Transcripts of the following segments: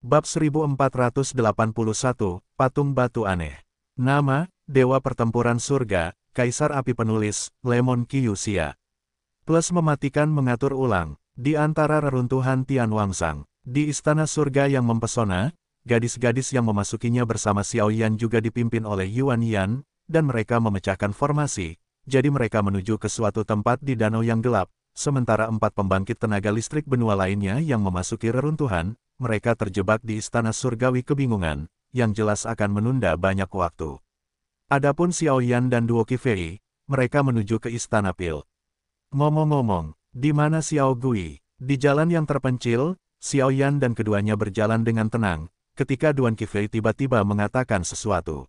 Bab 1481, Patung Batu Aneh. Nama, Dewa Pertempuran Surga, Kaisar Api Penulis, Lemon Kiyusia. Plus mematikan mengatur ulang, di antara reruntuhan Tian Wangsang, di Istana Surga yang mempesona, gadis-gadis yang memasukinya bersama Xiao Yan juga dipimpin oleh Yuan Yan, dan mereka memecahkan formasi, jadi mereka menuju ke suatu tempat di danau yang gelap, sementara empat pembangkit tenaga listrik benua lainnya yang memasuki reruntuhan, mereka terjebak di istana surgawi kebingungan, yang jelas akan menunda banyak waktu. Adapun Xiao Yan dan Duo Kifery, mereka menuju ke istana Pil. Ngomong-ngomong, di mana Xiao Gui? Di jalan yang terpencil, Xiao Yan dan keduanya berjalan dengan tenang, ketika Duan Kifery tiba-tiba mengatakan sesuatu.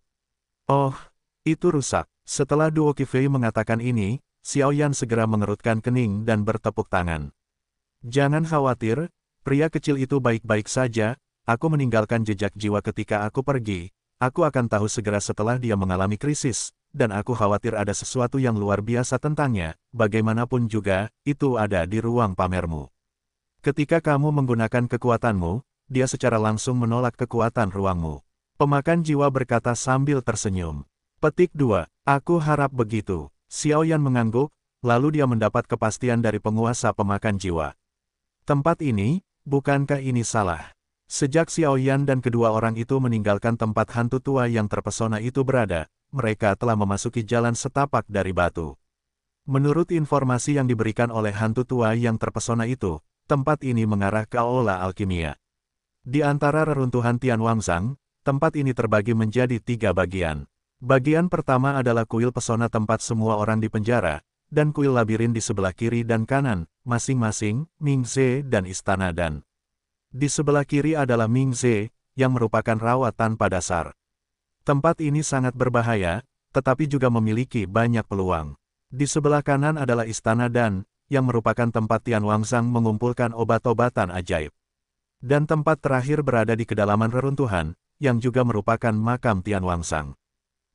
Oh, itu rusak. Setelah Duo Kifery mengatakan ini, Xiao Yan segera mengerutkan kening dan bertepuk tangan. Jangan khawatir, Pria kecil itu baik-baik saja, aku meninggalkan jejak jiwa ketika aku pergi, aku akan tahu segera setelah dia mengalami krisis, dan aku khawatir ada sesuatu yang luar biasa tentangnya, bagaimanapun juga, itu ada di ruang pamermu. Ketika kamu menggunakan kekuatanmu, dia secara langsung menolak kekuatan ruangmu. Pemakan jiwa berkata sambil tersenyum. Petik 2. Aku harap begitu. Xiao Yan mengangguk, lalu dia mendapat kepastian dari penguasa pemakan jiwa. Tempat ini, Bukankah ini salah? Sejak Xiao Yan dan kedua orang itu meninggalkan tempat hantu tua yang terpesona itu berada, mereka telah memasuki jalan setapak dari batu. Menurut informasi yang diberikan oleh hantu tua yang terpesona itu, tempat ini mengarah ke Aula Alkimia. Di antara reruntuhan Tian Wangzang, tempat ini terbagi menjadi tiga bagian. Bagian pertama adalah kuil pesona tempat semua orang dipenjara, dan kuil labirin di sebelah kiri dan kanan, masing-masing Mingze dan istana Dan. Di sebelah kiri adalah Mingze, yang merupakan rawa tanpa dasar. Tempat ini sangat berbahaya, tetapi juga memiliki banyak peluang. Di sebelah kanan adalah istana Dan, yang merupakan tempat Tian Wangsang mengumpulkan obat-obatan ajaib. Dan tempat terakhir berada di kedalaman reruntuhan, yang juga merupakan makam Tian Wangsang.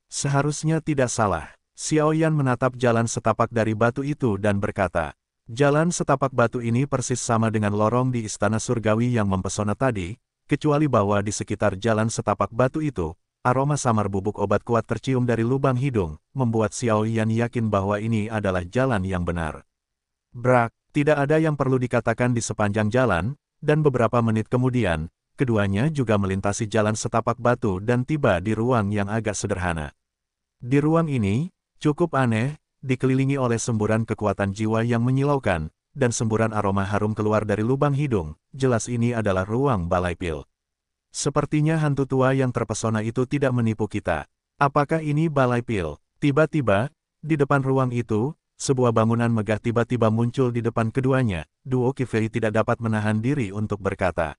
Seharusnya tidak salah, Xiaoyan menatap jalan setapak dari batu itu dan berkata, Jalan setapak batu ini persis sama dengan lorong di istana surgawi yang mempesona tadi, kecuali bahwa di sekitar jalan setapak batu itu, aroma samar bubuk obat kuat tercium dari lubang hidung, membuat Xiao Yan yakin bahwa ini adalah jalan yang benar. Brak, tidak ada yang perlu dikatakan di sepanjang jalan, dan beberapa menit kemudian, keduanya juga melintasi jalan setapak batu dan tiba di ruang yang agak sederhana. Di ruang ini, cukup aneh, dikelilingi oleh semburan kekuatan jiwa yang menyilaukan, dan semburan aroma harum keluar dari lubang hidung, jelas ini adalah ruang balai pil. Sepertinya hantu tua yang terpesona itu tidak menipu kita. Apakah ini balai pil? Tiba-tiba, di depan ruang itu, sebuah bangunan megah tiba-tiba muncul di depan keduanya, duo Kifei tidak dapat menahan diri untuk berkata.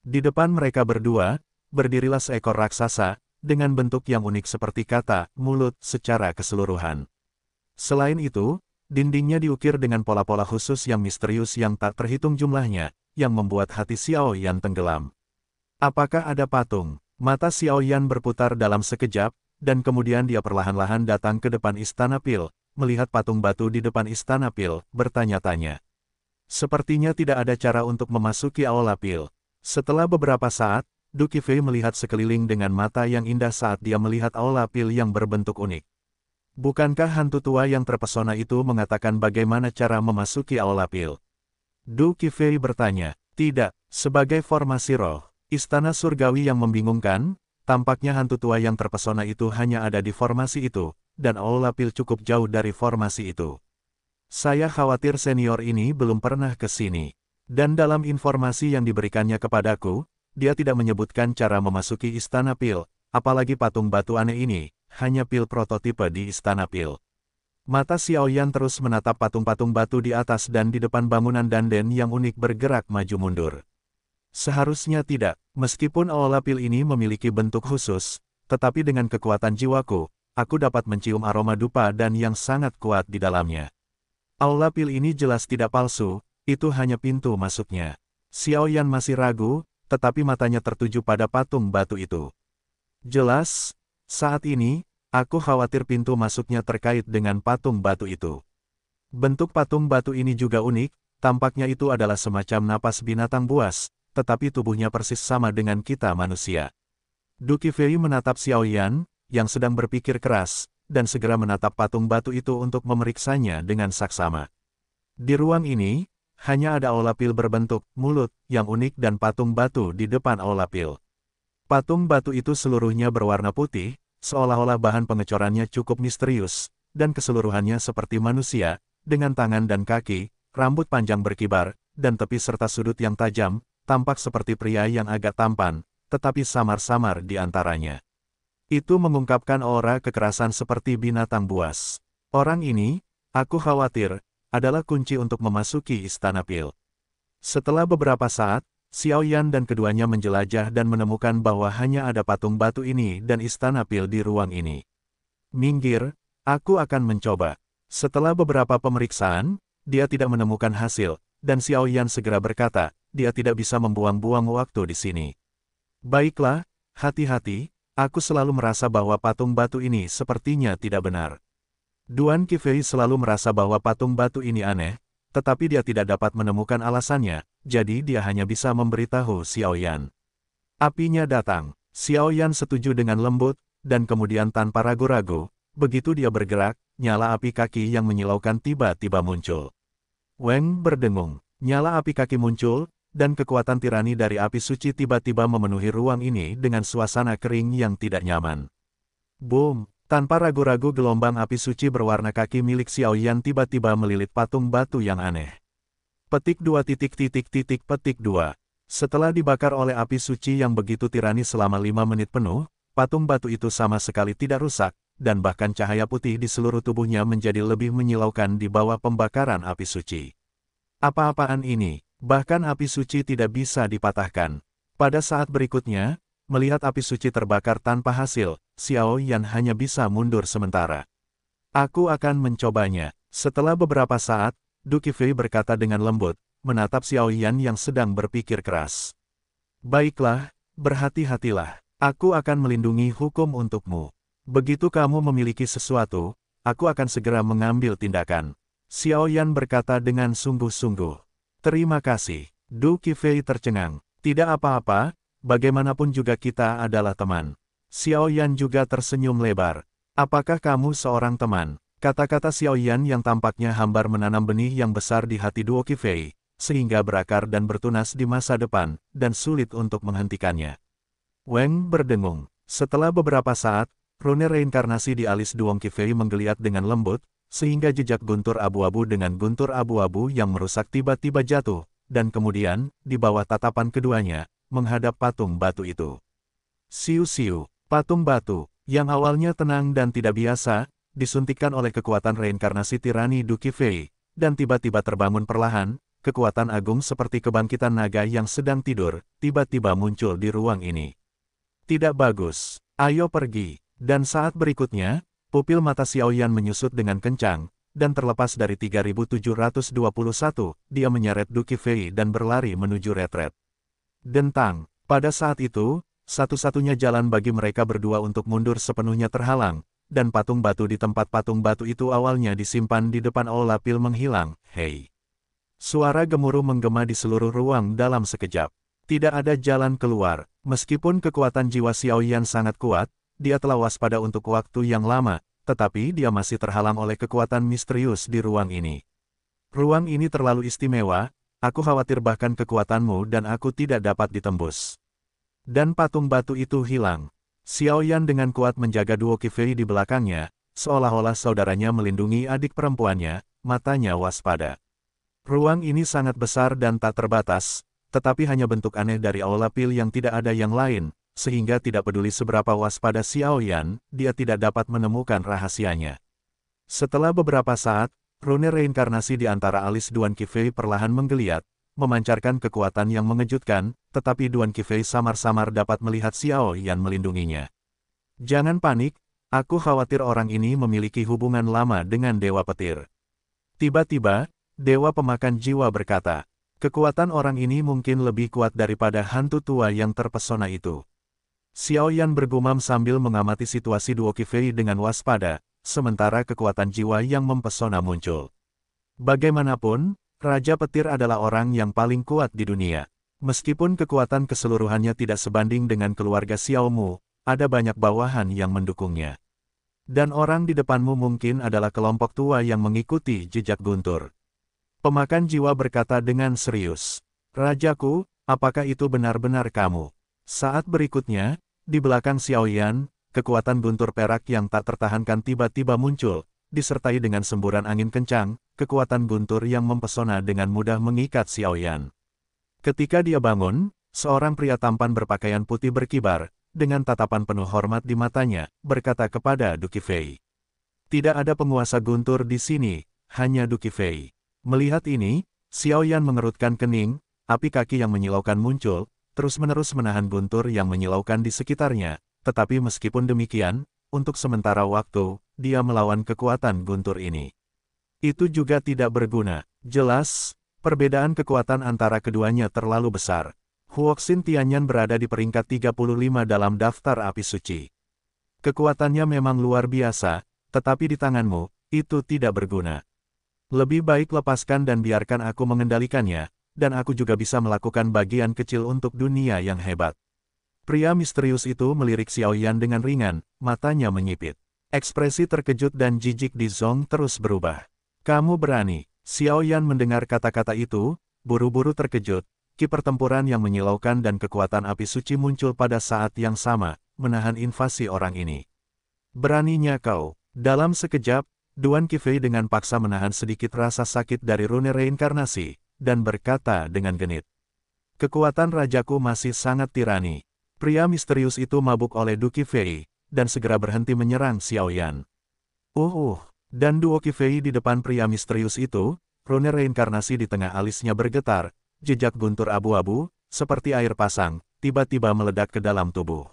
Di depan mereka berdua, berdirilah seekor raksasa, dengan bentuk yang unik seperti kata, mulut, secara keseluruhan. Selain itu, dindingnya diukir dengan pola-pola khusus yang misterius yang tak terhitung jumlahnya, yang membuat hati Xiao Yan tenggelam. Apakah ada patung? Mata Xiao Yan berputar dalam sekejap, dan kemudian dia perlahan-lahan datang ke depan istana Pil, melihat patung batu di depan istana Pil, bertanya-tanya. Sepertinya tidak ada cara untuk memasuki aula Pil. Setelah beberapa saat, Duki Fei melihat sekeliling dengan mata yang indah saat dia melihat aula Pil yang berbentuk unik. Bukankah hantu tua yang terpesona itu mengatakan bagaimana cara memasuki Aula pil? Du Kifei bertanya, tidak, sebagai formasi roh, istana surgawi yang membingungkan, tampaknya hantu tua yang terpesona itu hanya ada di formasi itu, dan Aula pil cukup jauh dari formasi itu. Saya khawatir senior ini belum pernah ke sini. Dan dalam informasi yang diberikannya kepadaku, dia tidak menyebutkan cara memasuki istana pil, apalagi patung batu aneh ini, hanya pil prototipe di Istana Pil. Mata Xiaoyan terus menatap patung-patung batu di atas dan di depan bangunan Danden yang unik bergerak maju mundur. Seharusnya tidak, meskipun aula pil ini memiliki bentuk khusus, tetapi dengan kekuatan jiwaku, aku dapat mencium aroma dupa dan yang sangat kuat di dalamnya. Aula pil ini jelas tidak palsu, itu hanya pintu masuknya. Xiaoyan masih ragu, tetapi matanya tertuju pada patung batu itu. Jelas, saat ini, aku khawatir pintu masuknya terkait dengan patung batu itu. Bentuk patung batu ini juga unik, tampaknya itu adalah semacam napas binatang buas, tetapi tubuhnya persis sama dengan kita manusia. Duki Fei menatap Xiao Yan, yang sedang berpikir keras, dan segera menatap patung batu itu untuk memeriksanya dengan saksama. Di ruang ini, hanya ada aula pil berbentuk mulut yang unik dan patung batu di depan aula pil. Patung batu itu seluruhnya berwarna putih, seolah-olah bahan pengecorannya cukup misterius, dan keseluruhannya seperti manusia, dengan tangan dan kaki, rambut panjang berkibar, dan tepi serta sudut yang tajam, tampak seperti pria yang agak tampan, tetapi samar-samar di antaranya. Itu mengungkapkan aura kekerasan seperti binatang buas. Orang ini, aku khawatir, adalah kunci untuk memasuki istana pil. Setelah beberapa saat, Xiao Yan dan keduanya menjelajah dan menemukan bahwa hanya ada patung batu ini dan istana pil di ruang ini. Minggir, aku akan mencoba. Setelah beberapa pemeriksaan, dia tidak menemukan hasil, dan Xiao Yan segera berkata, dia tidak bisa membuang-buang waktu di sini. Baiklah, hati-hati, aku selalu merasa bahwa patung batu ini sepertinya tidak benar. Duan Kifei selalu merasa bahwa patung batu ini aneh, tetapi dia tidak dapat menemukan alasannya, jadi dia hanya bisa memberitahu Xiao Yan. Apinya datang, Xiao Yan setuju dengan lembut, dan kemudian tanpa ragu-ragu, begitu dia bergerak, nyala api kaki yang menyilaukan tiba-tiba muncul. Weng berdengung, nyala api kaki muncul, dan kekuatan tirani dari api suci tiba-tiba memenuhi ruang ini dengan suasana kering yang tidak nyaman. Boom! Tanpa ragu-ragu gelombang api suci berwarna kaki milik Xiao Yan tiba-tiba melilit patung batu yang aneh. Petik dua titik titik titik petik dua. Setelah dibakar oleh api suci yang begitu tirani selama lima menit penuh, patung batu itu sama sekali tidak rusak, dan bahkan cahaya putih di seluruh tubuhnya menjadi lebih menyilaukan di bawah pembakaran api suci. Apa-apaan ini, bahkan api suci tidak bisa dipatahkan. Pada saat berikutnya, Melihat api suci terbakar tanpa hasil, Xiao Yan hanya bisa mundur sementara. Aku akan mencobanya. Setelah beberapa saat, Du Fei berkata dengan lembut, menatap Xiao Yan yang sedang berpikir keras. Baiklah, berhati-hatilah. Aku akan melindungi hukum untukmu. Begitu kamu memiliki sesuatu, aku akan segera mengambil tindakan. Xiao Yan berkata dengan sungguh-sungguh. Terima kasih. Du Kifei tercengang. Tidak apa-apa, Bagaimanapun juga kita adalah teman. Xiao Yan juga tersenyum lebar. Apakah kamu seorang teman? Kata-kata Xiao Yan yang tampaknya hambar menanam benih yang besar di hati Duo Qifei, sehingga berakar dan bertunas di masa depan, dan sulit untuk menghentikannya. Wang berdengung. Setelah beberapa saat, rune reinkarnasi di alis Duong Kifei menggeliat dengan lembut, sehingga jejak guntur abu-abu dengan guntur abu-abu yang merusak tiba-tiba jatuh, dan kemudian, di bawah tatapan keduanya, menghadap patung batu itu. Siu-siu, patung batu, yang awalnya tenang dan tidak biasa, disuntikan oleh kekuatan reinkarnasi tirani Duki Fei, dan tiba-tiba terbangun perlahan, kekuatan agung seperti kebangkitan naga yang sedang tidur, tiba-tiba muncul di ruang ini. Tidak bagus, ayo pergi. Dan saat berikutnya, pupil mata Xiaoyan menyusut dengan kencang, dan terlepas dari 3721, dia menyeret Duki Fei dan berlari menuju retret. Dentang. Pada saat itu, satu-satunya jalan bagi mereka berdua untuk mundur sepenuhnya terhalang, dan patung batu di tempat patung batu itu awalnya disimpan di depan Aula Pil menghilang, hei. Suara gemuruh menggema di seluruh ruang dalam sekejap. Tidak ada jalan keluar, meskipun kekuatan jiwa Xiaoyan sangat kuat, dia telah waspada untuk waktu yang lama, tetapi dia masih terhalang oleh kekuatan misterius di ruang ini. Ruang ini terlalu istimewa, Aku khawatir bahkan kekuatanmu dan aku tidak dapat ditembus. Dan patung batu itu hilang. Xiao Yan dengan kuat menjaga duo Kifei di belakangnya, seolah-olah saudaranya melindungi adik perempuannya, matanya waspada. Ruang ini sangat besar dan tak terbatas, tetapi hanya bentuk aneh dari aula pil yang tidak ada yang lain, sehingga tidak peduli seberapa waspada Xiao Yan, dia tidak dapat menemukan rahasianya. Setelah beberapa saat, Rune reinkarnasi di antara alis Duan Kifei perlahan menggeliat, memancarkan kekuatan yang mengejutkan, tetapi Duan Kifei samar-samar dapat melihat Xiao Yan melindunginya. Jangan panik, aku khawatir orang ini memiliki hubungan lama dengan Dewa Petir. Tiba-tiba, Dewa Pemakan Jiwa berkata, kekuatan orang ini mungkin lebih kuat daripada hantu tua yang terpesona itu. Xiao Yan bergumam sambil mengamati situasi Duo Kifei dengan waspada, sementara kekuatan jiwa yang mempesona muncul. Bagaimanapun, Raja Petir adalah orang yang paling kuat di dunia. Meskipun kekuatan keseluruhannya tidak sebanding dengan keluarga Xiaomu, ada banyak bawahan yang mendukungnya. Dan orang di depanmu mungkin adalah kelompok tua yang mengikuti jejak guntur. Pemakan jiwa berkata dengan serius, Rajaku, apakah itu benar-benar kamu? Saat berikutnya, di belakang Xiaoyan, kekuatan guntur perak yang tak tertahankan tiba-tiba muncul, disertai dengan semburan angin kencang, kekuatan guntur yang mempesona dengan mudah mengikat Xiao Yan. Ketika dia bangun, seorang pria tampan berpakaian putih berkibar, dengan tatapan penuh hormat di matanya, berkata kepada Duki Fei. Tidak ada penguasa guntur di sini, hanya Duki Fei. Melihat ini, Xiao Yan mengerutkan kening, api kaki yang menyilaukan muncul, terus-menerus menahan guntur yang menyilaukan di sekitarnya, tetapi meskipun demikian, untuk sementara waktu, dia melawan kekuatan guntur ini. Itu juga tidak berguna. Jelas, perbedaan kekuatan antara keduanya terlalu besar. Huoxin Tianyan berada di peringkat 35 dalam daftar api suci. Kekuatannya memang luar biasa, tetapi di tanganmu, itu tidak berguna. Lebih baik lepaskan dan biarkan aku mengendalikannya, dan aku juga bisa melakukan bagian kecil untuk dunia yang hebat. Pria misterius itu melirik Xiao Yan dengan ringan, matanya menyipit. Ekspresi terkejut dan jijik di Zong terus berubah. Kamu berani. Xiao Yan mendengar kata-kata itu, buru-buru terkejut. Ki pertempuran yang menyilaukan dan kekuatan api suci muncul pada saat yang sama, menahan invasi orang ini. Beraninya kau. Dalam sekejap, Duan Kifei dengan paksa menahan sedikit rasa sakit dari rune reinkarnasi, dan berkata dengan genit. Kekuatan rajaku masih sangat tirani. Pria misterius itu mabuk oleh Duki Fei, dan segera berhenti menyerang Xiaoyan. Uh oh, uh, oh, dan duo Kifei di depan pria misterius itu, rune reinkarnasi di tengah alisnya bergetar, jejak guntur abu-abu, seperti air pasang, tiba-tiba meledak ke dalam tubuh.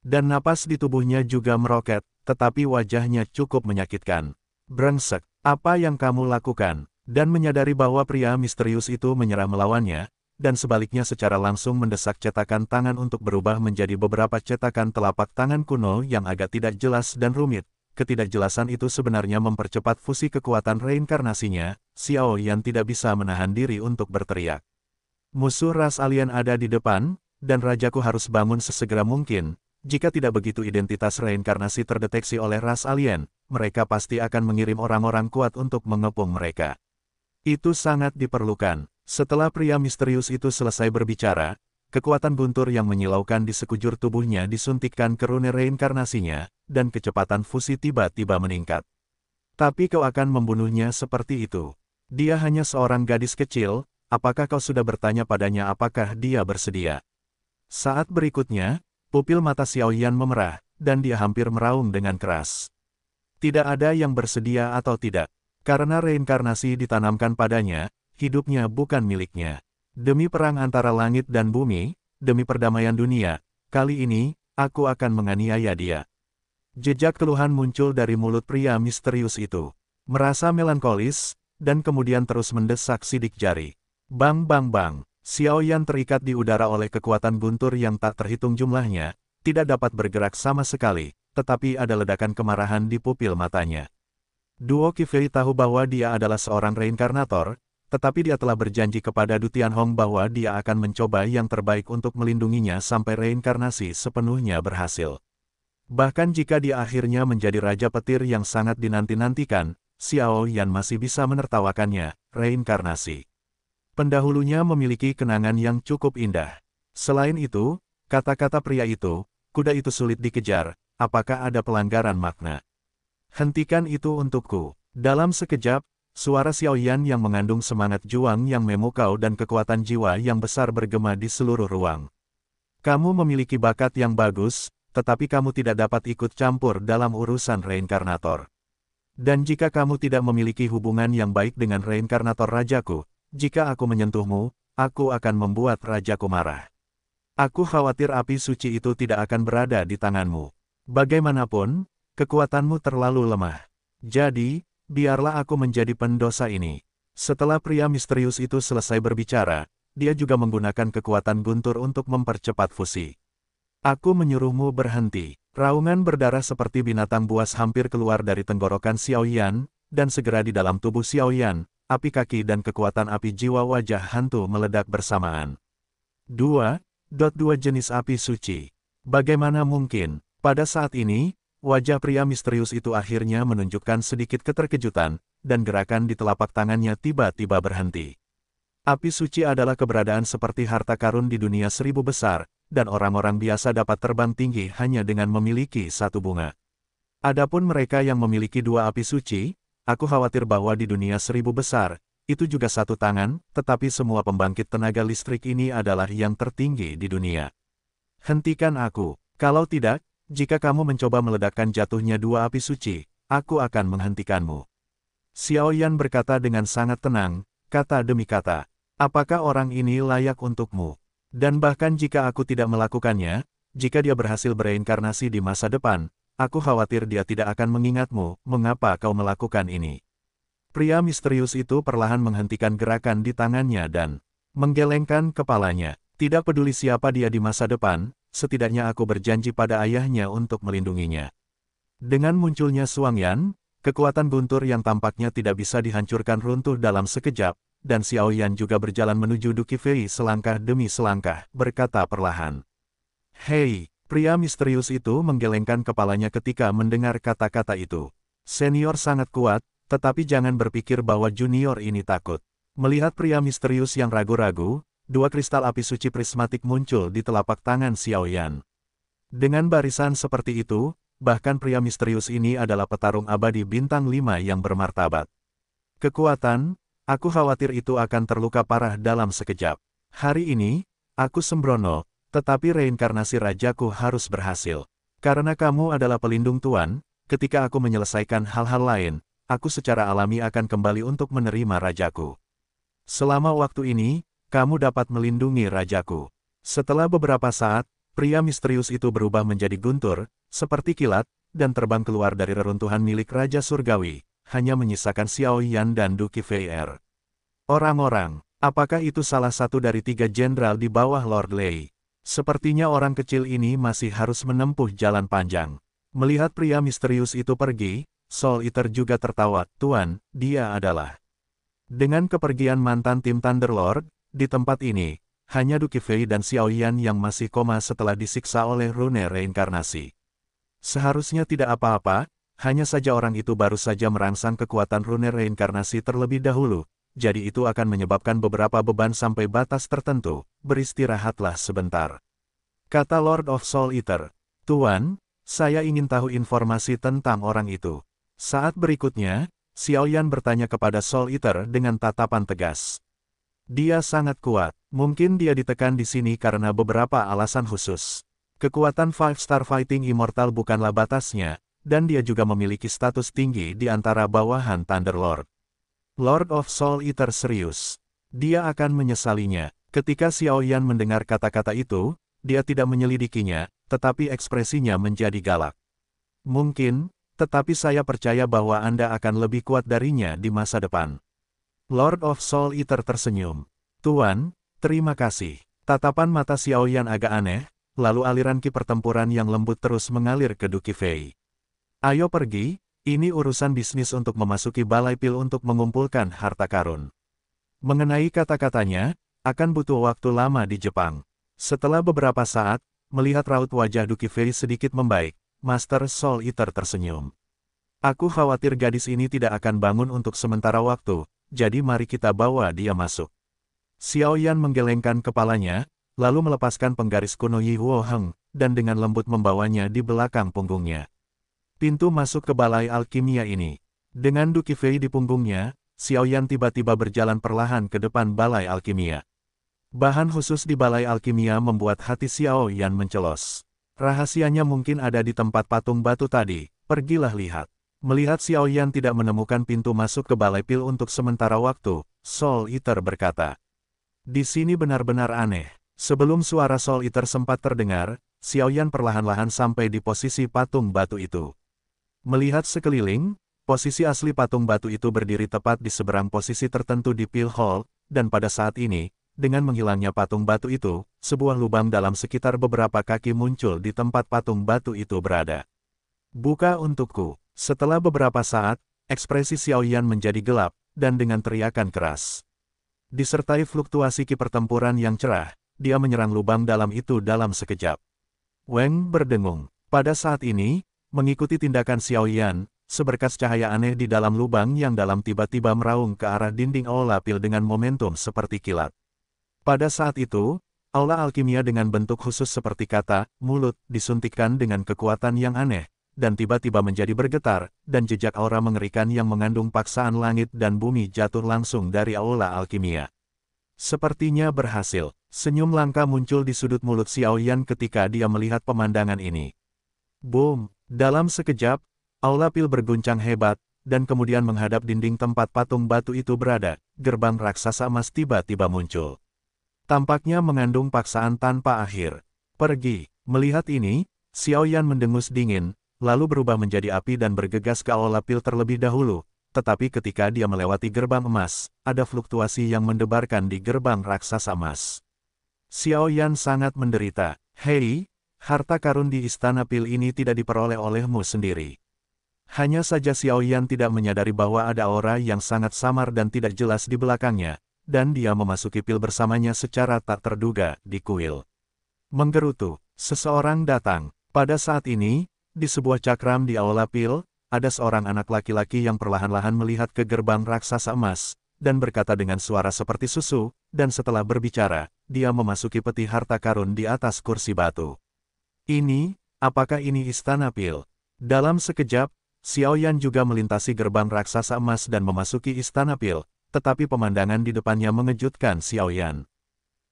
Dan napas di tubuhnya juga meroket, tetapi wajahnya cukup menyakitkan. Brengsek, apa yang kamu lakukan? Dan menyadari bahwa pria misterius itu menyerah melawannya, dan sebaliknya secara langsung mendesak cetakan tangan untuk berubah menjadi beberapa cetakan telapak tangan kuno yang agak tidak jelas dan rumit. Ketidakjelasan itu sebenarnya mempercepat fusi kekuatan reinkarnasinya, Xiao Yan tidak bisa menahan diri untuk berteriak. Musuh ras alien ada di depan, dan rajaku harus bangun sesegera mungkin. Jika tidak begitu identitas reinkarnasi terdeteksi oleh ras alien, mereka pasti akan mengirim orang-orang kuat untuk mengepung mereka. Itu sangat diperlukan. Setelah pria misterius itu selesai berbicara, kekuatan buntur yang menyilaukan di sekujur tubuhnya disuntikkan ke rune reinkarnasinya, dan kecepatan fusi tiba-tiba meningkat. Tapi kau akan membunuhnya seperti itu. Dia hanya seorang gadis kecil, apakah kau sudah bertanya padanya apakah dia bersedia? Saat berikutnya, pupil mata Xiaoyan memerah, dan dia hampir meraung dengan keras. Tidak ada yang bersedia atau tidak. Karena reinkarnasi ditanamkan padanya, hidupnya bukan miliknya. Demi perang antara langit dan bumi, demi perdamaian dunia, kali ini, aku akan menganiaya dia. Jejak keluhan muncul dari mulut pria misterius itu. Merasa melankolis, dan kemudian terus mendesak sidik jari. Bang bang bang, Xiao Yan terikat di udara oleh kekuatan guntur yang tak terhitung jumlahnya, tidak dapat bergerak sama sekali, tetapi ada ledakan kemarahan di pupil matanya. Duo Kifei tahu bahwa dia adalah seorang reinkarnator, tetapi dia telah berjanji kepada Du Tianhong bahwa dia akan mencoba yang terbaik untuk melindunginya sampai reinkarnasi sepenuhnya berhasil. Bahkan jika dia akhirnya menjadi Raja Petir yang sangat dinanti-nantikan, Xiao Yan masih bisa menertawakannya, reinkarnasi. Pendahulunya memiliki kenangan yang cukup indah. Selain itu, kata-kata pria itu, kuda itu sulit dikejar, apakah ada pelanggaran makna? Hentikan itu untukku. Dalam sekejap, Suara Xiaoyan yang mengandung semangat juang yang memukau dan kekuatan jiwa yang besar bergema di seluruh ruang. Kamu memiliki bakat yang bagus, tetapi kamu tidak dapat ikut campur dalam urusan reinkarnator. Dan jika kamu tidak memiliki hubungan yang baik dengan reinkarnator rajaku, jika aku menyentuhmu, aku akan membuat rajaku marah. Aku khawatir api suci itu tidak akan berada di tanganmu. Bagaimanapun, kekuatanmu terlalu lemah. Jadi, biarlah aku menjadi pendosa ini. Setelah pria misterius itu selesai berbicara, dia juga menggunakan kekuatan guntur untuk mempercepat fusi. Aku menyuruhmu berhenti. Raungan berdarah seperti binatang buas hampir keluar dari tenggorokan Xiaoyan, dan segera di dalam tubuh Xiaoyan, api kaki dan kekuatan api jiwa wajah hantu meledak bersamaan. 2. Dua jenis api suci. Bagaimana mungkin, pada saat ini, Wajah pria misterius itu akhirnya menunjukkan sedikit keterkejutan, dan gerakan di telapak tangannya tiba-tiba berhenti. Api suci adalah keberadaan seperti harta karun di dunia seribu besar, dan orang-orang biasa dapat terbang tinggi hanya dengan memiliki satu bunga. Adapun mereka yang memiliki dua api suci, aku khawatir bahwa di dunia seribu besar, itu juga satu tangan, tetapi semua pembangkit tenaga listrik ini adalah yang tertinggi di dunia. Hentikan aku. Kalau tidak, jika kamu mencoba meledakkan jatuhnya dua api suci, aku akan menghentikanmu. Xiao Yan berkata dengan sangat tenang, kata demi kata, apakah orang ini layak untukmu? Dan bahkan jika aku tidak melakukannya, jika dia berhasil bereinkarnasi di masa depan, aku khawatir dia tidak akan mengingatmu, mengapa kau melakukan ini. Pria misterius itu perlahan menghentikan gerakan di tangannya dan menggelengkan kepalanya. Tidak peduli siapa dia di masa depan, setidaknya aku berjanji pada ayahnya untuk melindunginya. Dengan munculnya Suang Yan, kekuatan Buntur yang tampaknya tidak bisa dihancurkan runtuh dalam sekejap, dan Xiao Yan juga berjalan menuju Duki Fei selangkah demi selangkah, berkata perlahan. Hei, pria misterius itu menggelengkan kepalanya ketika mendengar kata-kata itu. Senior sangat kuat, tetapi jangan berpikir bahwa junior ini takut. Melihat pria misterius yang ragu-ragu, dua kristal api suci prismatik muncul di telapak tangan Xiao Yan. Dengan barisan seperti itu, bahkan pria misterius ini adalah petarung abadi bintang lima yang bermartabat. Kekuatan, aku khawatir itu akan terluka parah dalam sekejap. Hari ini, aku sembrono, tetapi reinkarnasi rajaku harus berhasil. Karena kamu adalah pelindung Tuan, ketika aku menyelesaikan hal-hal lain, aku secara alami akan kembali untuk menerima rajaku. Selama waktu ini, kamu dapat melindungi rajaku. Setelah beberapa saat, pria misterius itu berubah menjadi guntur, seperti kilat, dan terbang keluar dari reruntuhan milik Raja Surgawi, hanya menyisakan Xiao Yan dan Duki Feier. Orang-orang, apakah itu salah satu dari tiga jenderal di bawah Lord Lei? Sepertinya orang kecil ini masih harus menempuh jalan panjang. Melihat pria misterius itu pergi, Sol Eater juga tertawa, Tuan, dia adalah. Dengan kepergian mantan tim Thunder Lord. Di tempat ini, hanya Duki Fei dan Xiao Yan yang masih koma setelah disiksa oleh rune reinkarnasi. Seharusnya tidak apa-apa, hanya saja orang itu baru saja merangsang kekuatan rune reinkarnasi terlebih dahulu, jadi itu akan menyebabkan beberapa beban sampai batas tertentu, beristirahatlah sebentar. Kata Lord of Soul Eater, Tuan, saya ingin tahu informasi tentang orang itu. Saat berikutnya, Xiao Yan bertanya kepada Soul Eater dengan tatapan tegas. Dia sangat kuat. Mungkin dia ditekan di sini karena beberapa alasan khusus. Kekuatan Five Star Fighting Immortal bukanlah batasnya, dan dia juga memiliki status tinggi di antara bawahan Thunderlord. Lord of Soul Eater serius. Dia akan menyesalinya. Ketika Xiao Yan mendengar kata-kata itu, dia tidak menyelidikinya, tetapi ekspresinya menjadi galak. Mungkin, tetapi saya percaya bahwa Anda akan lebih kuat darinya di masa depan. Lord of Soul Eater tersenyum. Tuan, terima kasih. Tatapan mata Xiao Yan agak aneh, lalu aliran ki pertempuran yang lembut terus mengalir ke Duki Fei. Ayo pergi, ini urusan bisnis untuk memasuki balai pil untuk mengumpulkan harta karun. Mengenai kata-katanya, akan butuh waktu lama di Jepang. Setelah beberapa saat, melihat raut wajah Duki Fei sedikit membaik, Master Soul Eater tersenyum. Aku khawatir gadis ini tidak akan bangun untuk sementara waktu, jadi mari kita bawa dia masuk. Xiao Yan menggelengkan kepalanya, lalu melepaskan penggaris kuno Yi Huo Heng, dan dengan lembut membawanya di belakang punggungnya. Pintu masuk ke balai alkimia ini. Dengan Duki Fei di punggungnya, Xiao Yan tiba-tiba berjalan perlahan ke depan balai alkimia. Bahan khusus di balai alkimia membuat hati Xiao Yan mencelos. Rahasianya mungkin ada di tempat patung batu tadi, pergilah lihat. Melihat Xiao Yan tidak menemukan pintu masuk ke Balai Pil untuk sementara waktu, Sol Eater berkata. Di sini benar-benar aneh. Sebelum suara Sol Eater sempat terdengar, Xiao Yan perlahan-lahan sampai di posisi patung batu itu. Melihat sekeliling, posisi asli patung batu itu berdiri tepat di seberang posisi tertentu di Pil Hall, dan pada saat ini, dengan menghilangnya patung batu itu, sebuah lubang dalam sekitar beberapa kaki muncul di tempat patung batu itu berada. Buka untukku. Setelah beberapa saat, ekspresi Xiaoyan menjadi gelap, dan dengan teriakan keras. Disertai fluktuasi ki pertempuran yang cerah, dia menyerang lubang dalam itu dalam sekejap. Weng berdengung. Pada saat ini, mengikuti tindakan Xiaoyan, seberkas cahaya aneh di dalam lubang yang dalam tiba-tiba meraung ke arah dinding Aula Pil dengan momentum seperti kilat. Pada saat itu, Aula alkimia dengan bentuk khusus seperti kata, mulut, disuntikkan dengan kekuatan yang aneh, dan tiba-tiba menjadi bergetar, dan jejak aura mengerikan yang mengandung paksaan langit dan bumi jatuh langsung dari aula alkimia. Sepertinya berhasil, senyum langka muncul di sudut mulut Xiao Yan ketika dia melihat pemandangan ini. Boom! Dalam sekejap, aula pil berguncang hebat, dan kemudian menghadap dinding tempat patung batu itu berada, gerbang raksasa emas tiba-tiba muncul. Tampaknya mengandung paksaan tanpa akhir. Pergi, melihat ini, Xiaoyan mendengus dingin, lalu berubah menjadi api dan bergegas ke aula pil terlebih dahulu, tetapi ketika dia melewati gerbang emas, ada fluktuasi yang mendebarkan di gerbang raksasa emas. Xiao Yan sangat menderita. Hei, harta karun di istana pil ini tidak diperoleh olehmu sendiri. Hanya saja Xiao Yan tidak menyadari bahwa ada aura yang sangat samar dan tidak jelas di belakangnya, dan dia memasuki pil bersamanya secara tak terduga di kuil. Menggerutu, seseorang datang. Pada saat ini, di sebuah cakram di Aula Pil, ada seorang anak laki-laki yang perlahan-lahan melihat ke gerbang raksasa emas, dan berkata dengan suara seperti susu, dan setelah berbicara, dia memasuki peti harta karun di atas kursi batu. Ini, apakah ini istana Pil? Dalam sekejap, Xiao Yan juga melintasi gerbang raksasa emas dan memasuki istana Pil, tetapi pemandangan di depannya mengejutkan Xiao Yan.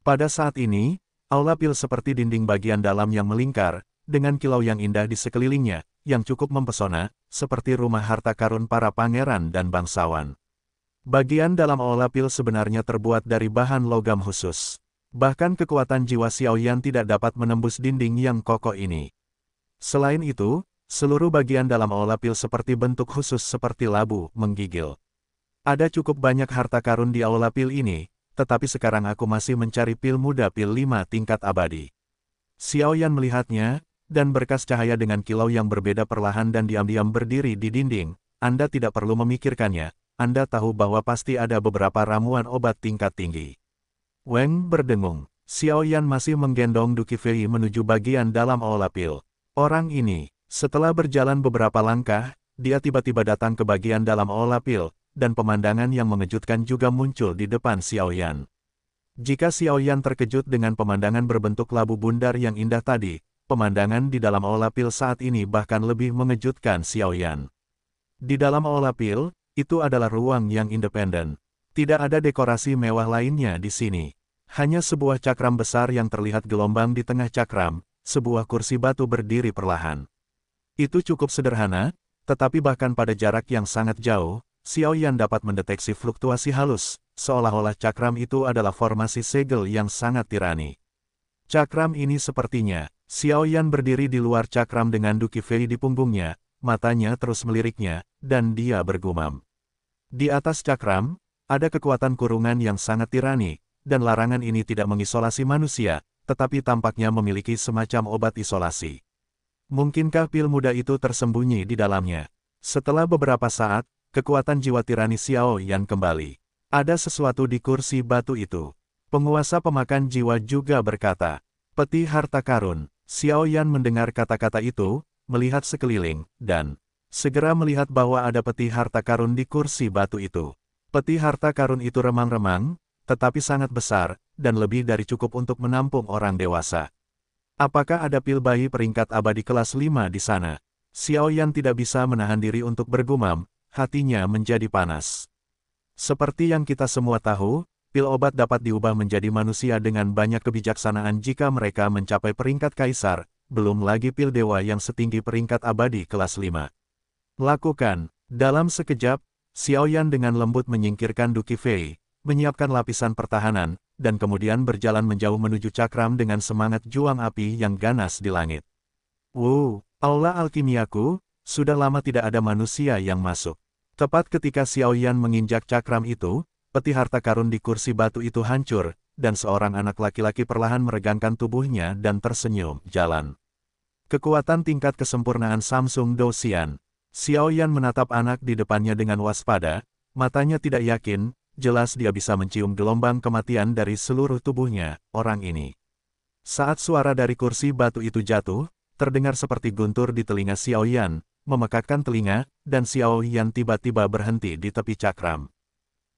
Pada saat ini, Aula Pil seperti dinding bagian dalam yang melingkar, dengan kilau yang indah di sekelilingnya, yang cukup mempesona, seperti rumah harta karun para pangeran dan bangsawan. Bagian dalam Aula Pil sebenarnya terbuat dari bahan logam khusus. Bahkan kekuatan jiwa Xiaoyan tidak dapat menembus dinding yang kokoh ini. Selain itu, seluruh bagian dalam Aula Pil seperti bentuk khusus seperti labu, menggigil. Ada cukup banyak harta karun di Aula Pil ini, tetapi sekarang aku masih mencari pil muda pil 5 tingkat abadi. Xiaoyan melihatnya, dan berkas cahaya dengan kilau yang berbeda perlahan dan diam-diam berdiri di dinding, Anda tidak perlu memikirkannya, Anda tahu bahwa pasti ada beberapa ramuan obat tingkat tinggi. Weng berdengung, Xiao Yan masih menggendong Duki Fei menuju bagian dalam aula pil. Orang ini, setelah berjalan beberapa langkah, dia tiba-tiba datang ke bagian dalam aula pil, dan pemandangan yang mengejutkan juga muncul di depan Xiao Yan. Jika Xiao Yan terkejut dengan pemandangan berbentuk labu bundar yang indah tadi, pemandangan di dalam aula pil saat ini bahkan lebih mengejutkan Xiaoyan. Di dalam aula pil, itu adalah ruang yang independen. Tidak ada dekorasi mewah lainnya di sini. Hanya sebuah cakram besar yang terlihat gelombang di tengah cakram, sebuah kursi batu berdiri perlahan. Itu cukup sederhana, tetapi bahkan pada jarak yang sangat jauh, Xiaoyan dapat mendeteksi fluktuasi halus, seolah-olah cakram itu adalah formasi segel yang sangat tirani. Cakram ini sepertinya Xiao Yan berdiri di luar cakram dengan Duki Fei di punggungnya, matanya terus meliriknya, dan dia bergumam. Di atas cakram, ada kekuatan kurungan yang sangat tirani, dan larangan ini tidak mengisolasi manusia, tetapi tampaknya memiliki semacam obat isolasi. Mungkinkah pil muda itu tersembunyi di dalamnya? Setelah beberapa saat, kekuatan jiwa tirani Xiao Yan kembali. Ada sesuatu di kursi batu itu. Penguasa pemakan jiwa juga berkata, peti harta karun, Xiao Yan mendengar kata-kata itu, melihat sekeliling, dan segera melihat bahwa ada peti harta karun di kursi batu itu. Peti harta karun itu remang-remang, tetapi sangat besar, dan lebih dari cukup untuk menampung orang dewasa. Apakah ada pil bayi peringkat abadi kelas 5 di sana? Xiao Yan tidak bisa menahan diri untuk bergumam, hatinya menjadi panas. Seperti yang kita semua tahu, pil obat dapat diubah menjadi manusia dengan banyak kebijaksanaan jika mereka mencapai peringkat kaisar, belum lagi pil dewa yang setinggi peringkat abadi kelas 5. Lakukan. Dalam sekejap, Xiaoyan dengan lembut menyingkirkan Duki Fei, menyiapkan lapisan pertahanan, dan kemudian berjalan menjauh menuju cakram dengan semangat juang api yang ganas di langit. Wow, Allah alkimiaku, sudah lama tidak ada manusia yang masuk. Tepat ketika Xiaoyan menginjak cakram itu, peti harta karun di kursi batu itu hancur, dan seorang anak laki-laki perlahan meregangkan tubuhnya dan tersenyum jalan. Kekuatan tingkat kesempurnaan Samsung Dosian. Xiao Yan menatap anak di depannya dengan waspada, matanya tidak yakin, jelas dia bisa mencium gelombang kematian dari seluruh tubuhnya, orang ini. Saat suara dari kursi batu itu jatuh, terdengar seperti guntur di telinga Xiao Yan, memekakkan telinga, dan Xiao Yan tiba-tiba berhenti di tepi cakram.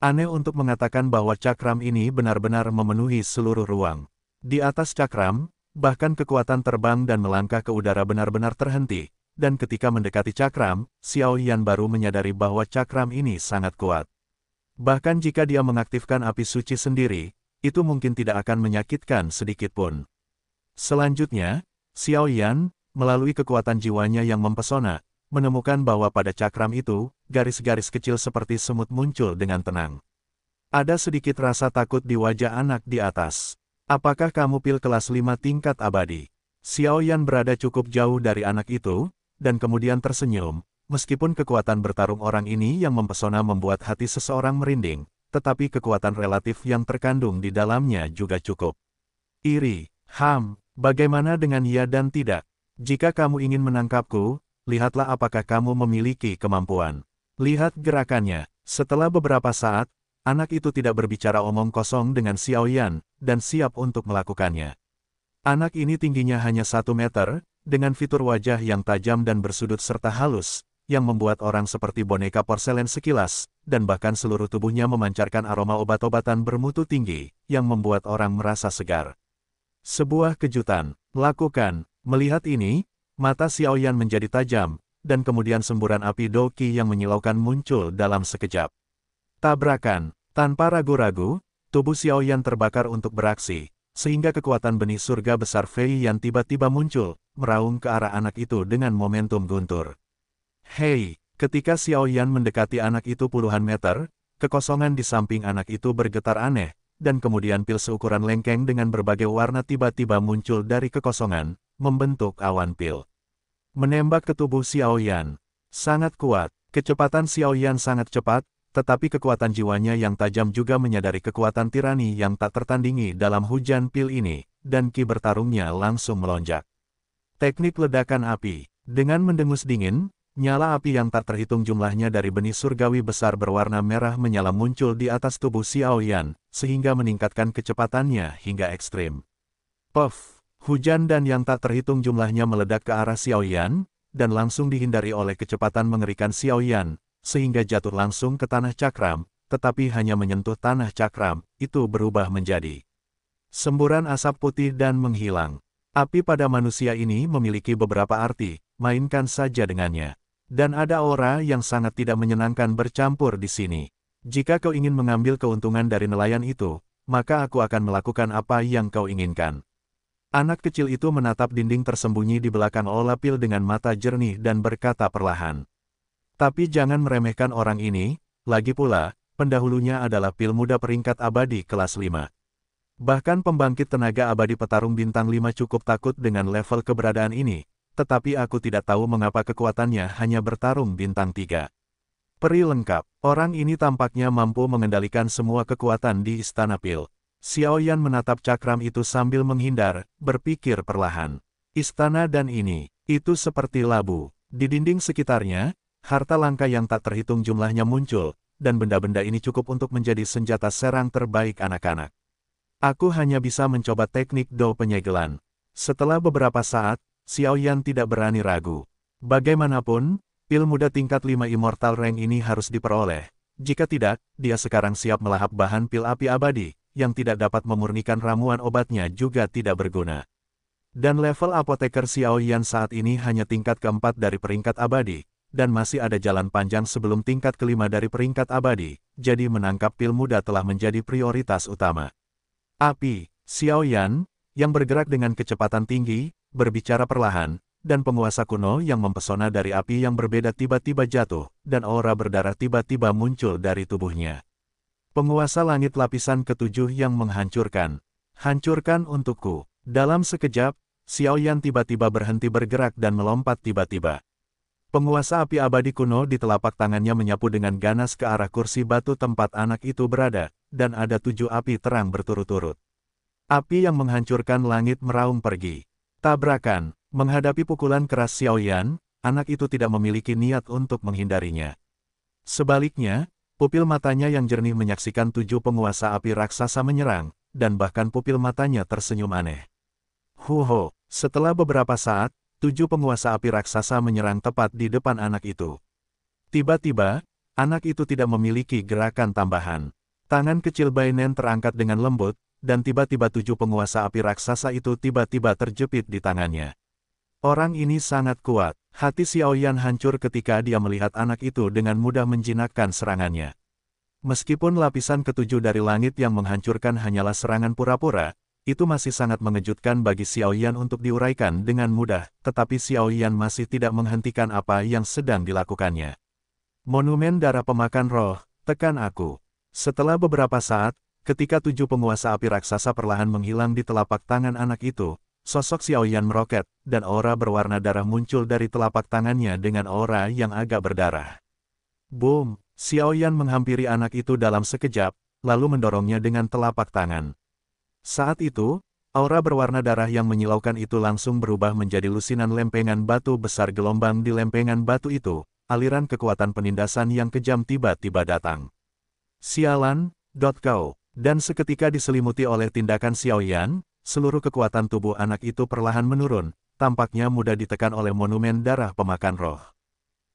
Aneh untuk mengatakan bahwa cakram ini benar-benar memenuhi seluruh ruang. Di atas cakram, bahkan kekuatan terbang dan melangkah ke udara benar-benar terhenti, dan ketika mendekati cakram, Xiao Yan baru menyadari bahwa cakram ini sangat kuat. Bahkan jika dia mengaktifkan api suci sendiri, itu mungkin tidak akan menyakitkan sedikit pun. Selanjutnya, Xiao Yan, melalui kekuatan jiwanya yang mempesona, menemukan bahwa pada cakram itu, garis-garis kecil seperti semut muncul dengan tenang. Ada sedikit rasa takut di wajah anak di atas. Apakah kamu pil kelas 5 tingkat abadi? Xiao Yan berada cukup jauh dari anak itu, dan kemudian tersenyum, meskipun kekuatan bertarung orang ini yang mempesona membuat hati seseorang merinding, tetapi kekuatan relatif yang terkandung di dalamnya juga cukup. Iri, Ham, bagaimana dengan ya dan tidak? Jika kamu ingin menangkapku, lihatlah apakah kamu memiliki kemampuan. Lihat gerakannya. Setelah beberapa saat, anak itu tidak berbicara omong kosong dengan Xiao Yan dan siap untuk melakukannya. Anak ini tingginya hanya satu meter, dengan fitur wajah yang tajam dan bersudut serta halus, yang membuat orang seperti boneka porselen sekilas, dan bahkan seluruh tubuhnya memancarkan aroma obat-obatan bermutu tinggi, yang membuat orang merasa segar. Sebuah kejutan, lakukan, melihat ini, Mata Xiaoyan menjadi tajam, dan kemudian semburan api Doki yang menyilaukan muncul dalam sekejap. Tabrakan, tanpa ragu-ragu, tubuh Xiaoyan terbakar untuk beraksi, sehingga kekuatan benih surga besar Fei yang tiba-tiba muncul, meraung ke arah anak itu dengan momentum guntur. Hei, ketika Xiaoyan mendekati anak itu puluhan meter, kekosongan di samping anak itu bergetar aneh, dan kemudian pil seukuran lengkeng dengan berbagai warna tiba-tiba muncul dari kekosongan, membentuk awan pil. Menembak ke tubuh Xiaoyan, sangat kuat. Kecepatan Xiaoyan sangat cepat, tetapi kekuatan jiwanya yang tajam juga menyadari kekuatan tirani yang tak tertandingi dalam hujan pil ini, dan ki bertarungnya langsung melonjak. Teknik ledakan api. Dengan mendengus dingin, nyala api yang tak terhitung jumlahnya dari benih surgawi besar berwarna merah menyala muncul di atas tubuh Xiaoyan, sehingga meningkatkan kecepatannya hingga ekstrim. Puff! Hujan dan yang tak terhitung jumlahnya meledak ke arah Xiaoyan, dan langsung dihindari oleh kecepatan mengerikan Xiaoyan, sehingga jatuh langsung ke tanah cakram, tetapi hanya menyentuh tanah cakram, itu berubah menjadi semburan asap putih dan menghilang. Api pada manusia ini memiliki beberapa arti, mainkan saja dengannya. Dan ada aura yang sangat tidak menyenangkan bercampur di sini. Jika kau ingin mengambil keuntungan dari nelayan itu, maka aku akan melakukan apa yang kau inginkan. Anak kecil itu menatap dinding tersembunyi di belakang Pil dengan mata jernih dan berkata perlahan. Tapi jangan meremehkan orang ini, lagi pula, pendahulunya adalah pil muda peringkat abadi kelas 5. Bahkan pembangkit tenaga abadi petarung bintang 5 cukup takut dengan level keberadaan ini, tetapi aku tidak tahu mengapa kekuatannya hanya bertarung bintang 3. Peri lengkap, orang ini tampaknya mampu mengendalikan semua kekuatan di Istana Pil. Xiaoyan menatap cakram itu sambil menghindar, berpikir perlahan. Istana dan ini, itu seperti labu. Di dinding sekitarnya, harta langka yang tak terhitung jumlahnya muncul, dan benda-benda ini cukup untuk menjadi senjata serang terbaik anak-anak. Aku hanya bisa mencoba teknik do penyegelan. Setelah beberapa saat, Xiaoyan tidak berani ragu. Bagaimanapun, pil muda tingkat 5 Immortal Rank ini harus diperoleh. Jika tidak, dia sekarang siap melahap bahan pil api abadi, yang tidak dapat memurnikan ramuan obatnya juga tidak berguna. Dan level apoteker Xiao Yan saat ini hanya tingkat keempat dari peringkat abadi, dan masih ada jalan panjang sebelum tingkat kelima dari peringkat abadi, jadi menangkap pil muda telah menjadi prioritas utama. Api, Xiao Yan, yang bergerak dengan kecepatan tinggi, berbicara perlahan, dan penguasa kuno yang mempesona dari api yang berbeda tiba-tiba jatuh, dan aura berdarah tiba-tiba muncul dari tubuhnya penguasa langit lapisan ketujuh yang menghancurkan. Hancurkan untukku. Dalam sekejap, Xiao Yan tiba-tiba berhenti bergerak dan melompat tiba-tiba. Penguasa api abadi kuno di telapak tangannya menyapu dengan ganas ke arah kursi batu tempat anak itu berada, dan ada tujuh api terang berturut-turut. Api yang menghancurkan langit meraung pergi. Tabrakan, menghadapi pukulan keras Xiao Yan, anak itu tidak memiliki niat untuk menghindarinya. Sebaliknya, Pupil matanya yang jernih menyaksikan tujuh penguasa api raksasa menyerang, dan bahkan pupil matanya tersenyum aneh. Huho, setelah beberapa saat, tujuh penguasa api raksasa menyerang tepat di depan anak itu. Tiba-tiba, anak itu tidak memiliki gerakan tambahan. Tangan kecil Bainen terangkat dengan lembut, dan tiba-tiba tujuh penguasa api raksasa itu tiba-tiba terjepit di tangannya. Orang ini sangat kuat. Hati Xiaoyan hancur ketika dia melihat anak itu dengan mudah menjinakkan serangannya. Meskipun lapisan ketujuh dari langit yang menghancurkan hanyalah serangan pura-pura, itu masih sangat mengejutkan bagi Xiaoyan untuk diuraikan dengan mudah, tetapi Xiaoyan masih tidak menghentikan apa yang sedang dilakukannya. Monumen darah pemakan roh, tekan aku. Setelah beberapa saat, ketika tujuh penguasa api raksasa perlahan menghilang di telapak tangan anak itu, Sosok Xiaoyan meroket, dan aura berwarna darah muncul dari telapak tangannya dengan aura yang agak berdarah. Boom! Xiaoyan menghampiri anak itu dalam sekejap, lalu mendorongnya dengan telapak tangan. Saat itu, aura berwarna darah yang menyilaukan itu langsung berubah menjadi lusinan lempengan batu besar gelombang di lempengan batu itu, aliran kekuatan penindasan yang kejam tiba-tiba datang. Sialan, dot kau, dan seketika diselimuti oleh tindakan Xiaoyan, seluruh kekuatan tubuh anak itu perlahan menurun, tampaknya mudah ditekan oleh monumen darah pemakan roh.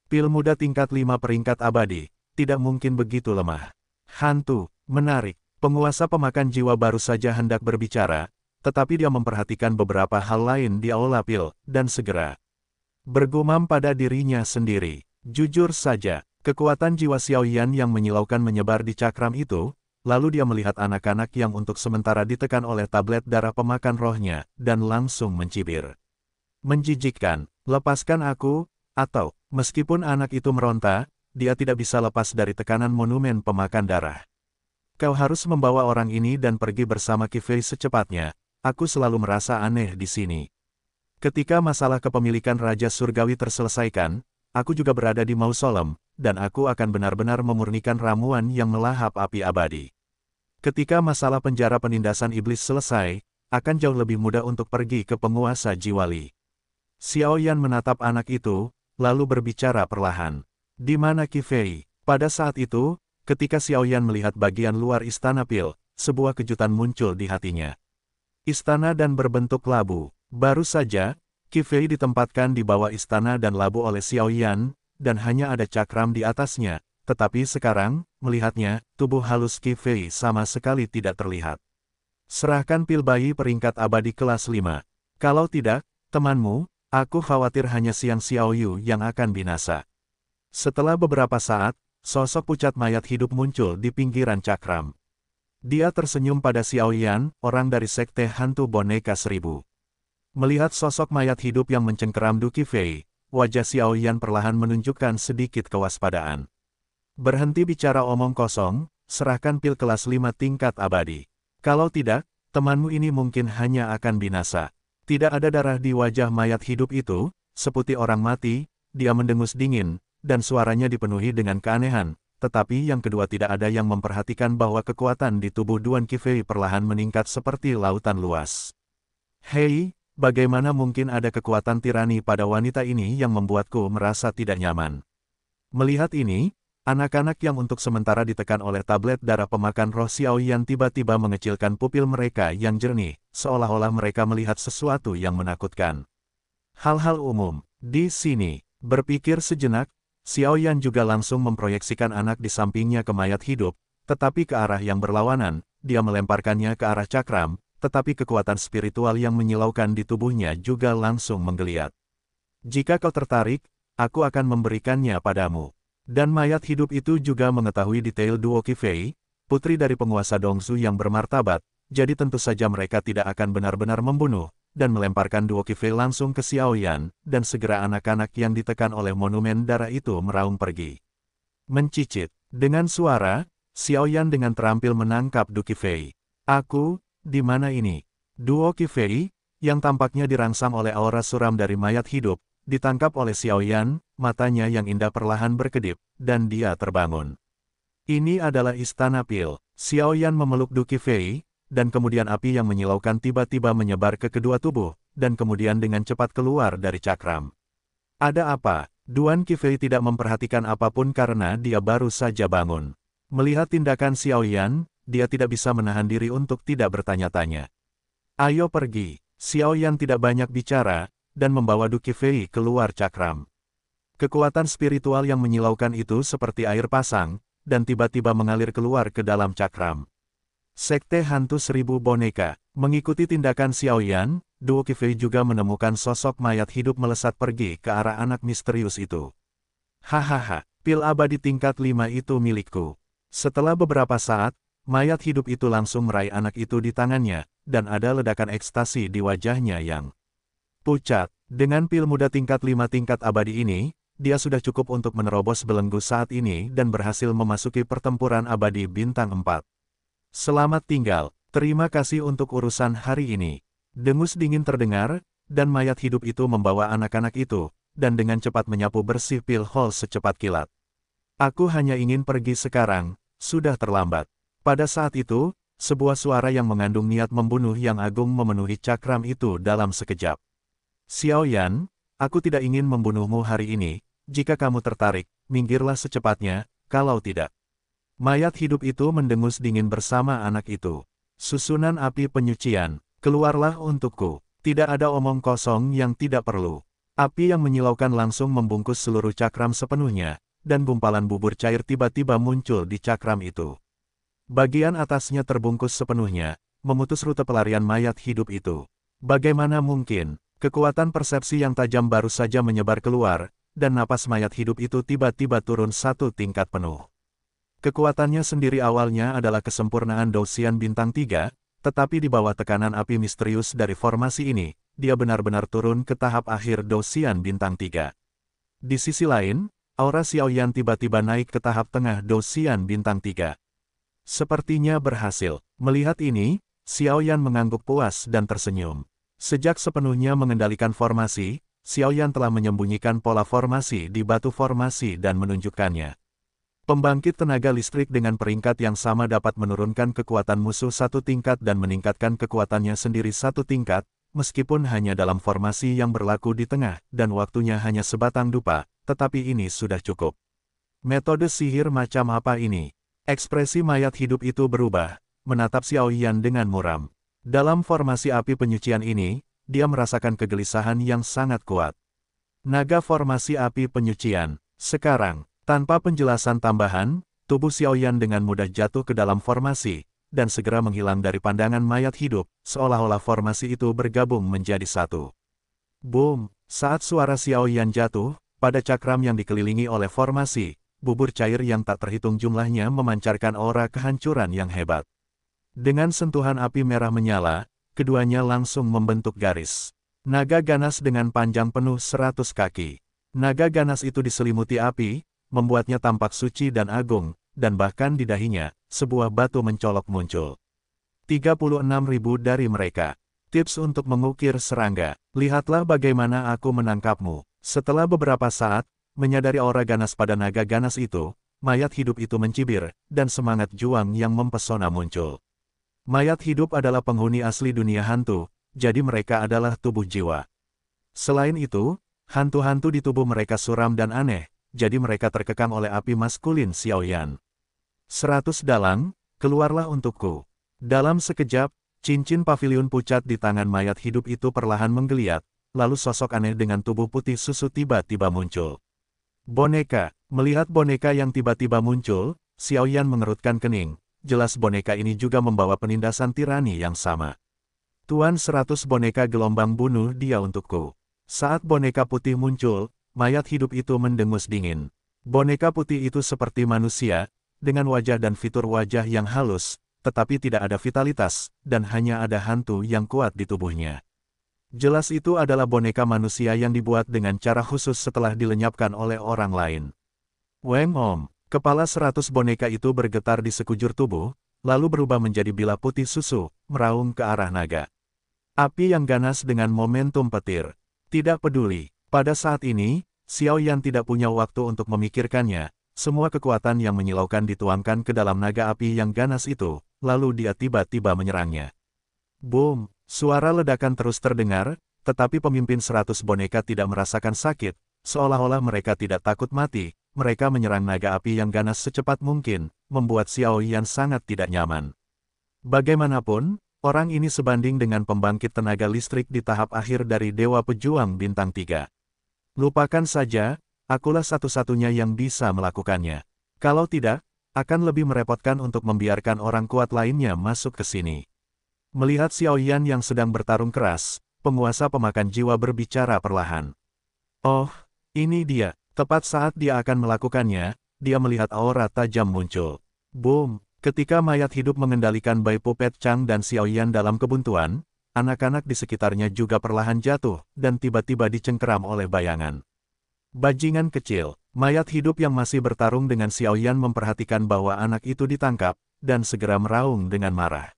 Pil muda tingkat 5 peringkat abadi, tidak mungkin begitu lemah. Hantu, menarik, penguasa pemakan jiwa baru saja hendak berbicara, tetapi dia memperhatikan beberapa hal lain di aula pil, dan segera bergumam pada dirinya sendiri. Jujur saja, kekuatan jiwa Xiaoyan yang menyilaukan menyebar di cakram itu, lalu dia melihat anak-anak yang untuk sementara ditekan oleh tablet darah pemakan rohnya, dan langsung mencibir. Menjijikkan, lepaskan aku, atau, meskipun anak itu meronta, dia tidak bisa lepas dari tekanan monumen pemakan darah. Kau harus membawa orang ini dan pergi bersama Kifei secepatnya, aku selalu merasa aneh di sini. Ketika masalah kepemilikan Raja Surgawi terselesaikan, aku juga berada di mausolem, dan aku akan benar-benar memurnikan ramuan yang melahap api abadi. Ketika masalah penjara penindasan iblis selesai, akan jauh lebih mudah untuk pergi ke penguasa Jiwali. Xiao Yan menatap anak itu, lalu berbicara perlahan. Di mana Kifei? Pada saat itu, ketika Xiao Yan melihat bagian luar istana pil, sebuah kejutan muncul di hatinya. Istana dan berbentuk labu. Baru saja, Kifei ditempatkan di bawah istana dan labu oleh Xiao Yan, dan hanya ada cakram di atasnya, tetapi sekarang, melihatnya, tubuh halus Kifei sama sekali tidak terlihat. Serahkan pil bayi peringkat abadi kelas 5. Kalau tidak, temanmu, aku khawatir hanya Siang Xiaoyu yang akan binasa. Setelah beberapa saat, sosok pucat mayat hidup muncul di pinggiran cakram. Dia tersenyum pada Xiaoyan, orang dari sekte hantu boneka seribu. Melihat sosok mayat hidup yang mencengkeram Duki Fei, wajah Xiaoyan perlahan menunjukkan sedikit kewaspadaan. Berhenti bicara omong kosong, serahkan pil kelas 5 tingkat abadi. Kalau tidak, temanmu ini mungkin hanya akan binasa. Tidak ada darah di wajah mayat hidup itu, seperti orang mati, dia mendengus dingin, dan suaranya dipenuhi dengan keanehan. Tetapi yang kedua tidak ada yang memperhatikan bahwa kekuatan di tubuh Duan Kifei perlahan meningkat seperti lautan luas. Hei, bagaimana mungkin ada kekuatan tirani pada wanita ini yang membuatku merasa tidak nyaman? Melihat ini, Anak-anak yang untuk sementara ditekan oleh tablet darah pemakan roh Xiao Yan tiba-tiba mengecilkan pupil mereka yang jernih, seolah-olah mereka melihat sesuatu yang menakutkan. Hal-hal umum, di sini, berpikir sejenak, Xiao Yan juga langsung memproyeksikan anak di sampingnya ke mayat hidup, tetapi ke arah yang berlawanan, dia melemparkannya ke arah cakram, tetapi kekuatan spiritual yang menyilaukan di tubuhnya juga langsung menggeliat. Jika kau tertarik, aku akan memberikannya padamu. Dan mayat hidup itu juga mengetahui detail Duo Kifei, putri dari penguasa Dongzu yang bermartabat, jadi tentu saja mereka tidak akan benar-benar membunuh, dan melemparkan Duo Kifei langsung ke Xiaoyan, dan segera anak-anak yang ditekan oleh monumen darah itu meraung pergi. Mencicit. Dengan suara, Xiaoyan dengan terampil menangkap Duo Kifei. Aku, di mana ini? Duo Kifei, yang tampaknya dirangsang oleh aura suram dari mayat hidup, ditangkap oleh Xiaoyan, matanya yang indah perlahan berkedip, dan dia terbangun. Ini adalah istana pil. Xiao Yan memeluk Duki Fei, dan kemudian api yang menyilaukan tiba-tiba menyebar ke kedua tubuh, dan kemudian dengan cepat keluar dari cakram. Ada apa? Duan Kifei tidak memperhatikan apapun karena dia baru saja bangun. Melihat tindakan Xiao Yan, dia tidak bisa menahan diri untuk tidak bertanya-tanya. Ayo pergi. Xiao Yan tidak banyak bicara, dan membawa Duki Fei keluar cakram. Kekuatan spiritual yang menyilaukan itu seperti air pasang, dan tiba-tiba mengalir keluar ke dalam cakram. Sekte Hantu Seribu Boneka Mengikuti tindakan Xiaoyan, Duo Kifei juga menemukan sosok mayat hidup melesat pergi ke arah anak misterius itu. Hahaha, pil abadi tingkat lima itu milikku. Setelah beberapa saat, mayat hidup itu langsung meraih anak itu di tangannya, dan ada ledakan ekstasi di wajahnya yang pucat. Dengan pil muda tingkat lima tingkat abadi ini, dia sudah cukup untuk menerobos belenggu saat ini dan berhasil memasuki pertempuran abadi bintang 4. Selamat tinggal, terima kasih untuk urusan hari ini. Dengus dingin terdengar, dan mayat hidup itu membawa anak-anak itu, dan dengan cepat menyapu bersih pil hall secepat kilat. Aku hanya ingin pergi sekarang, sudah terlambat. Pada saat itu, sebuah suara yang mengandung niat membunuh yang agung memenuhi cakram itu dalam sekejap. Xiao Yan, aku tidak ingin membunuhmu hari ini, jika kamu tertarik, minggirlah secepatnya, kalau tidak. Mayat hidup itu mendengus dingin bersama anak itu. Susunan api penyucian, keluarlah untukku. Tidak ada omong kosong yang tidak perlu. Api yang menyilaukan langsung membungkus seluruh cakram sepenuhnya, dan gumpalan bubur cair tiba-tiba muncul di cakram itu. Bagian atasnya terbungkus sepenuhnya, memutus rute pelarian mayat hidup itu. Bagaimana mungkin, kekuatan persepsi yang tajam baru saja menyebar keluar, dan napas mayat hidup itu tiba-tiba turun satu tingkat penuh. Kekuatannya sendiri awalnya adalah kesempurnaan dosian bintang 3, tetapi di bawah tekanan api misterius dari formasi ini, dia benar-benar turun ke tahap akhir dosian bintang 3. Di sisi lain, aura Xiaoyan tiba-tiba naik ke tahap tengah dosian bintang 3. Sepertinya berhasil. Melihat ini, Xiaoyan mengangguk puas dan tersenyum. Sejak sepenuhnya mengendalikan formasi, Xiaoyan telah menyembunyikan pola formasi di batu formasi dan menunjukkannya. Pembangkit tenaga listrik dengan peringkat yang sama dapat menurunkan kekuatan musuh satu tingkat dan meningkatkan kekuatannya sendiri satu tingkat, meskipun hanya dalam formasi yang berlaku di tengah dan waktunya hanya sebatang dupa, tetapi ini sudah cukup. Metode sihir macam apa ini? Ekspresi mayat hidup itu berubah, menatap Xiaoyan dengan muram. Dalam formasi api penyucian ini, dia merasakan kegelisahan yang sangat kuat. Naga formasi api penyucian. Sekarang, tanpa penjelasan tambahan, tubuh Xiaoyan dengan mudah jatuh ke dalam formasi, dan segera menghilang dari pandangan mayat hidup, seolah-olah formasi itu bergabung menjadi satu. Boom! Saat suara Xiaoyan jatuh, pada cakram yang dikelilingi oleh formasi, bubur cair yang tak terhitung jumlahnya memancarkan aura kehancuran yang hebat. Dengan sentuhan api merah menyala, keduanya langsung membentuk garis. Naga ganas dengan panjang penuh seratus kaki. Naga ganas itu diselimuti api, membuatnya tampak suci dan agung, dan bahkan di dahinya, sebuah batu mencolok muncul. ribu dari mereka. Tips untuk mengukir serangga. Lihatlah bagaimana aku menangkapmu. Setelah beberapa saat, menyadari aura ganas pada naga ganas itu, mayat hidup itu mencibir, dan semangat juang yang mempesona muncul. Mayat hidup adalah penghuni asli dunia hantu, jadi mereka adalah tubuh jiwa. Selain itu, hantu-hantu di tubuh mereka suram dan aneh, jadi mereka terkekang oleh api maskulin Xiaoyan. Seratus dalang, keluarlah untukku. Dalam sekejap, cincin pavilion pucat di tangan mayat hidup itu perlahan menggeliat, lalu sosok aneh dengan tubuh putih susu tiba-tiba muncul. Boneka, melihat boneka yang tiba-tiba muncul, Xiaoyan mengerutkan kening, jelas boneka ini juga membawa penindasan tirani yang sama. Tuan seratus boneka gelombang bunuh dia untukku. Saat boneka putih muncul, mayat hidup itu mendengus dingin. Boneka putih itu seperti manusia, dengan wajah dan fitur wajah yang halus, tetapi tidak ada vitalitas, dan hanya ada hantu yang kuat di tubuhnya. Jelas itu adalah boneka manusia yang dibuat dengan cara khusus setelah dilenyapkan oleh orang lain. Weng Om, Kepala seratus boneka itu bergetar di sekujur tubuh, lalu berubah menjadi bila putih susu, meraung ke arah naga. Api yang ganas dengan momentum petir. Tidak peduli, pada saat ini, Xiao Yan tidak punya waktu untuk memikirkannya, semua kekuatan yang menyilaukan dituangkan ke dalam naga api yang ganas itu, lalu dia tiba-tiba menyerangnya. Boom, suara ledakan terus terdengar, tetapi pemimpin seratus boneka tidak merasakan sakit, seolah-olah mereka tidak takut mati, mereka menyerang naga api yang ganas secepat mungkin, membuat Xiao Yan sangat tidak nyaman. Bagaimanapun, orang ini sebanding dengan pembangkit tenaga listrik di tahap akhir dari Dewa Pejuang Bintang 3. Lupakan saja, akulah satu-satunya yang bisa melakukannya. Kalau tidak, akan lebih merepotkan untuk membiarkan orang kuat lainnya masuk ke sini. Melihat Xiao Yan yang sedang bertarung keras, penguasa pemakan jiwa berbicara perlahan. Oh, ini dia, Tepat saat dia akan melakukannya, dia melihat aura tajam muncul. Boom! Ketika mayat hidup mengendalikan Bai Pupet Chang dan Xiaoyan dalam kebuntuan, anak-anak di sekitarnya juga perlahan jatuh dan tiba-tiba dicengkeram oleh bayangan. Bajingan kecil, mayat hidup yang masih bertarung dengan Xiaoyan memperhatikan bahwa anak itu ditangkap, dan segera meraung dengan marah.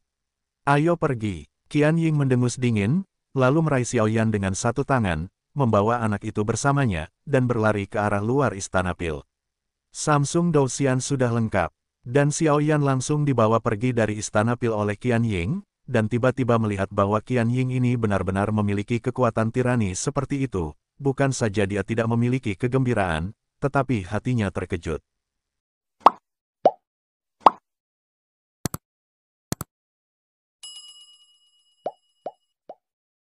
Ayo pergi, Qian Ying mendengus dingin, lalu meraih Xiaoyan dengan satu tangan, membawa anak itu bersamanya, dan berlari ke arah luar istana Pil. Samsung Douxian sudah lengkap, dan Xiao Yan langsung dibawa pergi dari istana Pil oleh Qian Ying, dan tiba-tiba melihat bahwa Qian Ying ini benar-benar memiliki kekuatan tirani seperti itu, bukan saja dia tidak memiliki kegembiraan, tetapi hatinya terkejut.